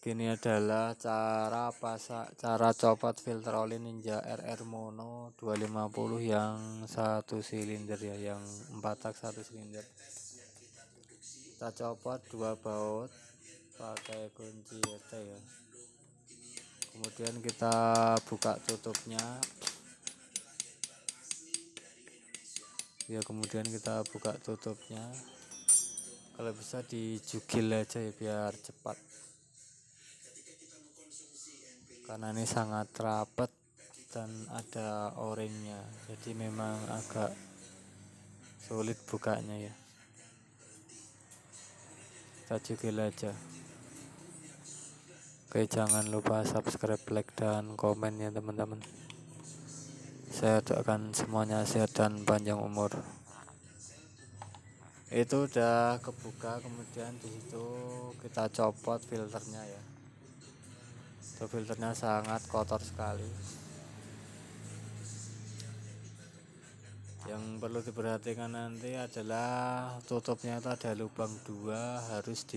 Gini adalah cara pasak cara copot filter oli Ninja RR Mono 250 yang satu silinder ya yang empat tak satu silinder. Kita copot dua baut pakai kunci ET ya. Kemudian kita buka tutupnya. Ya kemudian kita buka tutupnya. Kalau bisa dijugil aja ya biar cepat karena ini sangat rapat dan ada orangnya jadi memang agak sulit bukanya ya kita cukil aja oke jangan lupa subscribe like dan komen ya teman-teman saya doakan semuanya sehat dan panjang umur itu udah kebuka kemudian disitu kita copot filternya ya itu filternya sangat kotor sekali yang perlu diperhatikan nanti adalah tutupnya itu ada lubang dua harus di